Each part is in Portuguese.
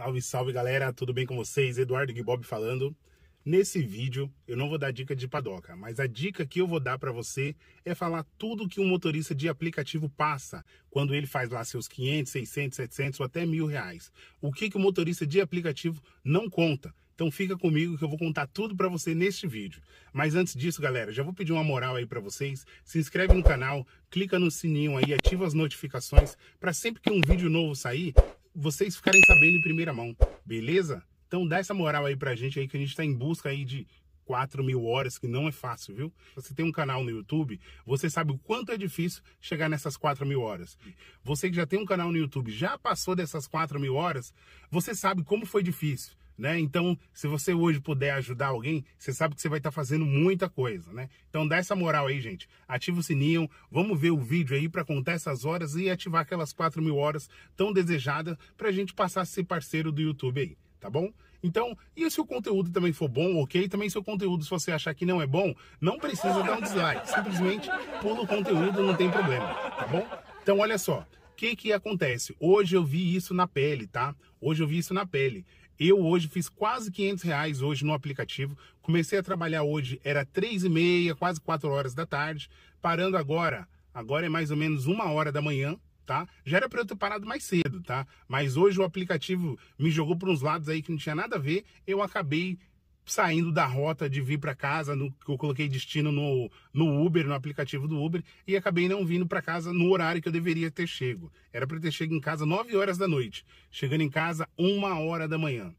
Salve, salve galera, tudo bem com vocês? Eduardo Guibob falando. Nesse vídeo eu não vou dar dica de padoca, mas a dica que eu vou dar para você é falar tudo que um motorista de aplicativo passa quando ele faz lá seus 500, 600, 700 ou até mil reais. O que, que o motorista de aplicativo não conta? Então fica comigo que eu vou contar tudo para você neste vídeo. Mas antes disso, galera, já vou pedir uma moral aí para vocês. Se inscreve no canal, clica no sininho aí, ativa as notificações para sempre que um vídeo novo sair, vocês ficarem sabendo em primeira mão, beleza? Então dá essa moral aí pra gente aí que a gente tá em busca aí de 4 mil horas, que não é fácil, viu? Você tem um canal no YouTube, você sabe o quanto é difícil chegar nessas 4 mil horas. Você que já tem um canal no YouTube, já passou dessas 4 mil horas, você sabe como foi difícil né? Então, se você hoje puder ajudar alguém, você sabe que você vai estar tá fazendo muita coisa, né? Então dá essa moral aí, gente. Ativa o sininho, vamos ver o vídeo aí para contar essas horas e ativar aquelas 4 mil horas tão desejadas para a gente passar a ser parceiro do YouTube aí, tá bom? Então, e se o conteúdo também for bom, ok? Também se o conteúdo, se você achar que não é bom, não precisa dar um dislike. Simplesmente pula o conteúdo, não tem problema, tá bom? Então, olha só, o que que acontece? Hoje eu vi isso na pele, tá? Hoje eu vi isso na pele. Eu hoje fiz quase 500 reais hoje no aplicativo. Comecei a trabalhar hoje, era três e meia, quase quatro horas da tarde. Parando agora, agora é mais ou menos uma hora da manhã, tá? Já era para eu ter parado mais cedo, tá? Mas hoje o aplicativo me jogou para uns lados aí que não tinha nada a ver. Eu acabei saindo da rota de vir para casa, no, eu coloquei destino no, no Uber, no aplicativo do Uber, e acabei não vindo para casa no horário que eu deveria ter chego. Era para ter chego em casa 9 horas da noite, chegando em casa 1 hora da manhã.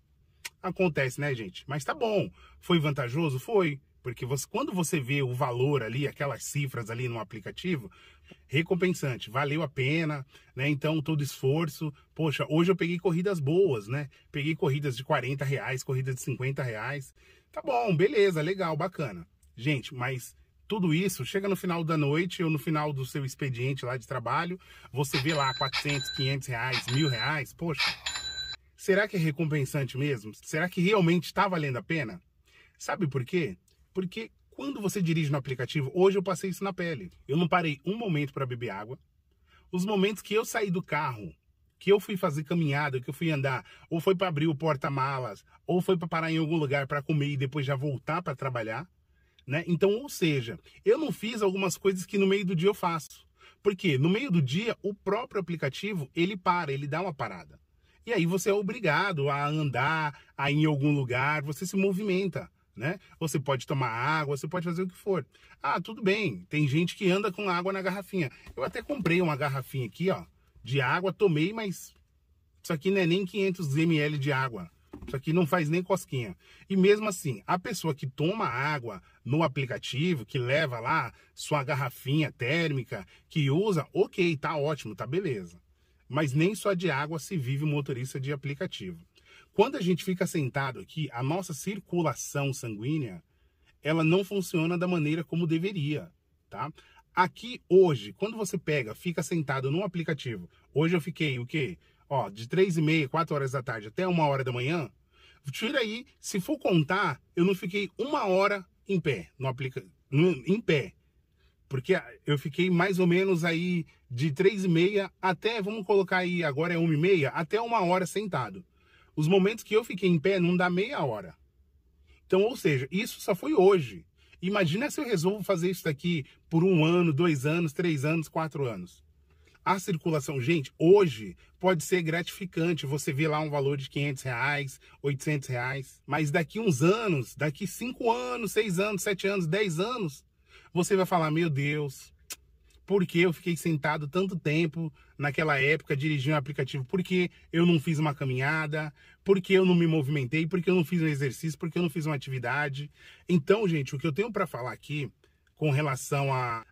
Acontece, né, gente? Mas tá bom. Foi vantajoso? Foi. Porque você, quando você vê o valor ali, aquelas cifras ali no aplicativo, recompensante, valeu a pena, né? Então, todo esforço. Poxa, hoje eu peguei corridas boas, né? Peguei corridas de 40 reais, corridas de 50 reais. Tá bom, beleza, legal, bacana. Gente, mas tudo isso chega no final da noite ou no final do seu expediente lá de trabalho, você vê lá 400, 500 reais, mil reais, poxa. Será que é recompensante mesmo? Será que realmente está valendo a pena? Sabe por quê? Porque quando você dirige no aplicativo, hoje eu passei isso na pele. Eu não parei um momento para beber água. Os momentos que eu saí do carro, que eu fui fazer caminhada, que eu fui andar, ou foi para abrir o porta-malas, ou foi para parar em algum lugar para comer e depois já voltar para trabalhar, né? Então, ou seja, eu não fiz algumas coisas que no meio do dia eu faço. Porque no meio do dia o próprio aplicativo, ele para, ele dá uma parada. E aí você é obrigado a andar, a ir em algum lugar, você se movimenta né? Você pode tomar água, você pode fazer o que for. Ah, tudo bem. Tem gente que anda com água na garrafinha. Eu até comprei uma garrafinha aqui, ó, de água, tomei, mas isso aqui não é nem 500 ml de água. Isso aqui não faz nem cosquinha. E mesmo assim, a pessoa que toma água no aplicativo, que leva lá sua garrafinha térmica, que usa, ok, tá ótimo, tá beleza. Mas nem só de água se vive motorista de aplicativo. Quando a gente fica sentado aqui, a nossa circulação sanguínea, ela não funciona da maneira como deveria, tá? Aqui hoje, quando você pega, fica sentado num aplicativo. Hoje eu fiquei o quê? Ó, de três e meia, quatro horas da tarde até uma hora da manhã. Tira aí, se for contar, eu não fiquei uma hora em pé, no aplica... No, em pé. Porque eu fiquei mais ou menos aí de três e meia até, vamos colocar aí, agora é uma e meia, até uma hora sentado. Os momentos que eu fiquei em pé não dá meia hora. Então, ou seja, isso só foi hoje. Imagina se eu resolvo fazer isso daqui por um ano, dois anos, três anos, quatro anos. A circulação, gente, hoje pode ser gratificante. Você vê lá um valor de 500 reais, 800 reais. Mas daqui uns anos, daqui cinco anos, seis anos, sete anos, dez anos, você vai falar, meu Deus, por que eu fiquei sentado tanto tempo naquela época dirigindo um aplicativo, por que eu não fiz uma caminhada, por que eu não me movimentei, por que eu não fiz um exercício, por que eu não fiz uma atividade. Então, gente, o que eu tenho para falar aqui com relação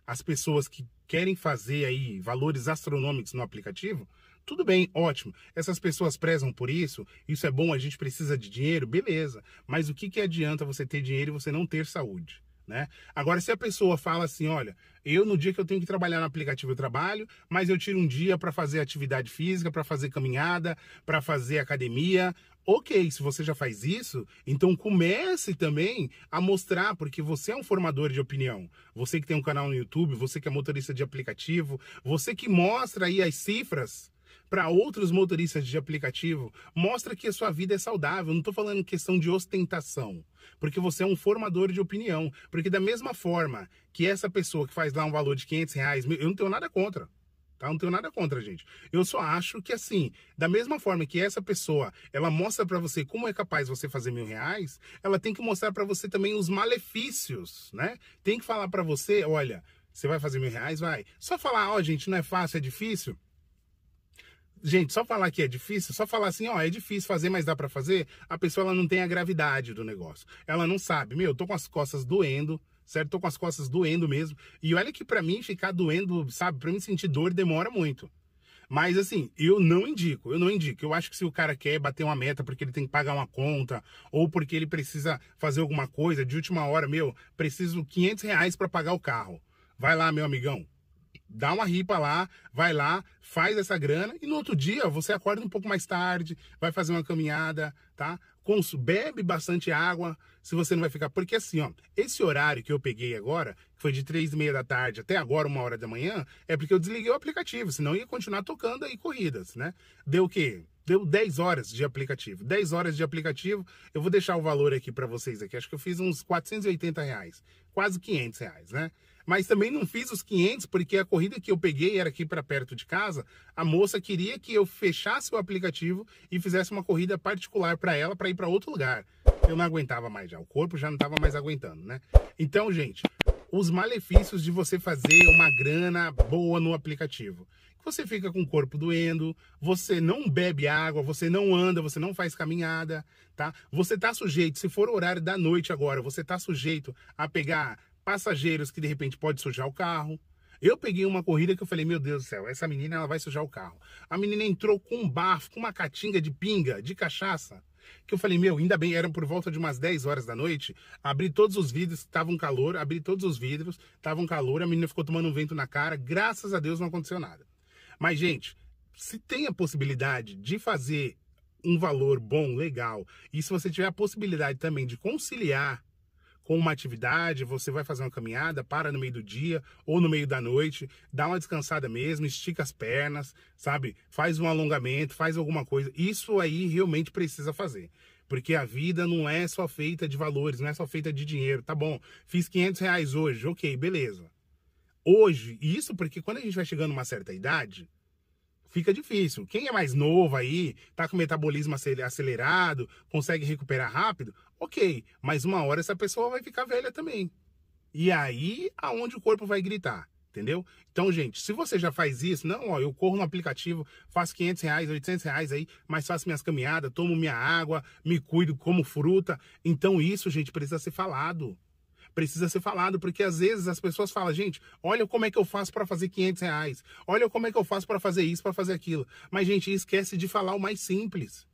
às pessoas que querem fazer aí valores astronômicos no aplicativo, tudo bem, ótimo. Essas pessoas prezam por isso, isso é bom, a gente precisa de dinheiro, beleza. Mas o que, que adianta você ter dinheiro e você não ter saúde? né? Agora, se a pessoa fala assim, olha, eu no dia que eu tenho que trabalhar no aplicativo eu trabalho, mas eu tiro um dia para fazer atividade física, para fazer caminhada, para fazer academia. Ok, se você já faz isso, então comece também a mostrar, porque você é um formador de opinião. Você que tem um canal no YouTube, você que é motorista de aplicativo, você que mostra aí as cifras para outros motoristas de aplicativo mostra que a sua vida é saudável. Não estou falando em questão de ostentação, porque você é um formador de opinião. Porque da mesma forma que essa pessoa que faz lá um valor de 500 reais, eu não tenho nada contra. Tá? Não tenho nada contra, gente. Eu só acho que, assim, da mesma forma que essa pessoa, ela mostra para você como é capaz você fazer mil reais, ela tem que mostrar para você também os malefícios, né? Tem que falar para você, olha, você vai fazer mil reais? Vai. Só falar, ó, oh, gente, não é fácil, é difícil? Gente, só falar que é difícil, só falar assim, ó, é difícil fazer, mas dá para fazer, a pessoa ela não tem a gravidade do negócio. Ela não sabe, meu, eu tô com as costas doendo, certo? Tô com as costas doendo mesmo. E olha que para mim ficar doendo, sabe, para mim sentir dor demora muito. Mas assim, eu não indico, eu não indico. Eu acho que se o cara quer bater uma meta porque ele tem que pagar uma conta, ou porque ele precisa fazer alguma coisa de última hora, meu, preciso 500 reais para pagar o carro. Vai lá, meu amigão, dá uma ripa lá, vai lá, faz essa grana e no outro dia você acorda um pouco mais tarde, vai fazer uma caminhada, tá? Cons bebe bastante água, se você não vai ficar. Porque assim, ó, esse horário que eu peguei agora, que foi de três e meia da tarde até agora, uma hora da manhã, é porque eu desliguei o aplicativo, senão ia continuar tocando aí corridas, né? Deu o quê? Deu 10 horas de aplicativo. 10 horas de aplicativo, eu vou deixar o valor aqui para vocês aqui. Acho que eu fiz uns 480 reais, quase 500 reais, né? mas também não fiz os 500 porque a corrida que eu peguei era aqui para perto de casa. A moça queria que eu fechasse o aplicativo e fizesse uma corrida particular para ela para ir para outro lugar. Eu não aguentava mais já, o corpo já não estava mais aguentando, né? Então, gente, os malefícios de você fazer uma grana boa no aplicativo você fica com o corpo doendo, você não bebe água, você não anda, você não faz caminhada, tá? Você tá sujeito, se for o horário da noite agora, você tá sujeito a pegar passageiros que de repente pode sujar o carro. Eu peguei uma corrida que eu falei, meu Deus do céu, essa menina ela vai sujar o carro. A menina entrou com um bafo, com uma catinga de pinga, de cachaça. Que eu falei, meu, ainda bem, eram por volta de umas 10 horas da noite. Abri todos os vidros, estavam um calor, abri todos os vidros, estavam um calor, a menina ficou tomando um vento na cara, graças a Deus não aconteceu nada. Mas, gente, se tem a possibilidade de fazer um valor bom, legal, e se você tiver a possibilidade também de conciliar com uma atividade, você vai fazer uma caminhada, para no meio do dia ou no meio da noite, dá uma descansada mesmo, estica as pernas, sabe? Faz um alongamento, faz alguma coisa. Isso aí realmente precisa fazer. Porque a vida não é só feita de valores, não é só feita de dinheiro. Tá bom, fiz 500 reais hoje, ok, beleza. Hoje, isso porque quando a gente vai chegando uma certa idade, fica difícil. Quem é mais novo aí, tá com metabolismo acelerado, consegue recuperar rápido, Ok, mas uma hora essa pessoa vai ficar velha também. E aí, aonde o corpo vai gritar? Entendeu? Então, gente, se você já faz isso, não, ó, eu corro no aplicativo, faço 500 reais, 800 reais aí, mas faço minhas caminhadas, tomo minha água, me cuido, como fruta. Então, isso, gente, precisa ser falado. Precisa ser falado, porque às vezes as pessoas falam, gente, olha como é que eu faço para fazer 500 reais, olha como é que eu faço para fazer isso, para fazer aquilo. Mas, gente, esquece de falar o mais simples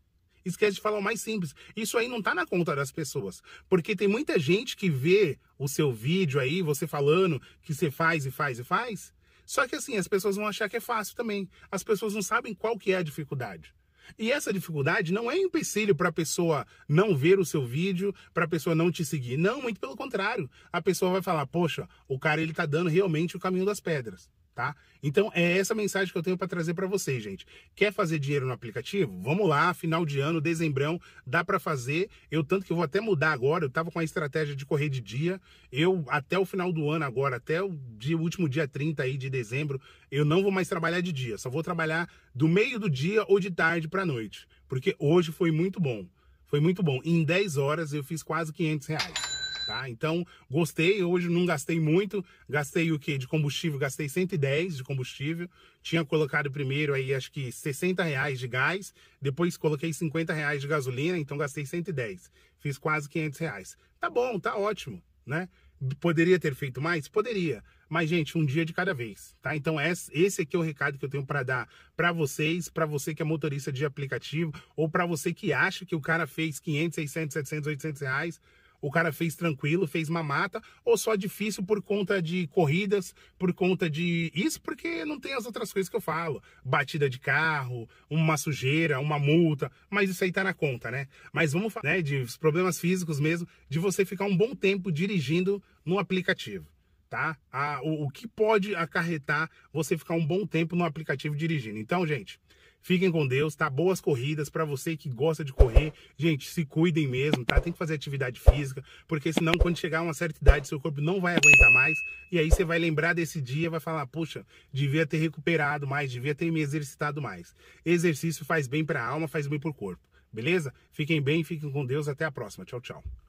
esquece de falar o mais simples. Isso aí não tá na conta das pessoas. Porque tem muita gente que vê o seu vídeo aí, você falando que você faz e faz e faz. Só que assim, as pessoas vão achar que é fácil também. As pessoas não sabem qual que é a dificuldade. E essa dificuldade não é empecilho para a pessoa não ver o seu vídeo, para a pessoa não te seguir. Não, muito pelo contrário. A pessoa vai falar: "Poxa, o cara ele tá dando realmente o caminho das pedras" tá? Então é essa mensagem que eu tenho para trazer para vocês, gente. Quer fazer dinheiro no aplicativo? Vamos lá, final de ano, dezembrão, dá para fazer. Eu tanto que vou até mudar agora, eu tava com a estratégia de correr de dia. Eu até o final do ano agora, até o dia, último dia 30 aí de dezembro, eu não vou mais trabalhar de dia, só vou trabalhar do meio do dia ou de tarde para noite, porque hoje foi muito bom. Foi muito bom. Em 10 horas eu fiz quase 500 reais tá? Então, gostei, hoje não gastei muito, gastei o que de combustível, gastei 110 de combustível, tinha colocado primeiro aí acho que 60 reais de gás, depois coloquei 50 reais de gasolina, então gastei 110, fiz quase 500 reais. Tá bom, tá ótimo, né? Poderia ter feito mais? Poderia. Mas, gente, um dia de cada vez, tá? Então, esse aqui é o recado que eu tenho para dar para vocês, para você que é motorista de aplicativo ou para você que acha que o cara fez 500, 600, 700, 800 reais o cara fez tranquilo, fez uma mata, ou só difícil por conta de corridas, por conta de. Isso porque não tem as outras coisas que eu falo. Batida de carro, uma sujeira, uma multa, mas isso aí tá na conta, né? Mas vamos falar né, de problemas físicos mesmo, de você ficar um bom tempo dirigindo no aplicativo tá? A, ah, o, o, que pode acarretar você ficar um bom tempo no aplicativo dirigindo. Então, gente, Fiquem com Deus, tá? Boas corridas para você que gosta de correr. Gente, se cuidem mesmo, tá? Tem que fazer atividade física, porque senão quando chegar uma certa idade, seu corpo não vai aguentar mais. E aí você vai lembrar desse dia, vai falar: "Puxa, devia ter recuperado mais, devia ter me exercitado mais". Exercício faz bem para a alma, faz bem para o corpo. Beleza? Fiquem bem, fiquem com Deus, até a próxima. Tchau, tchau.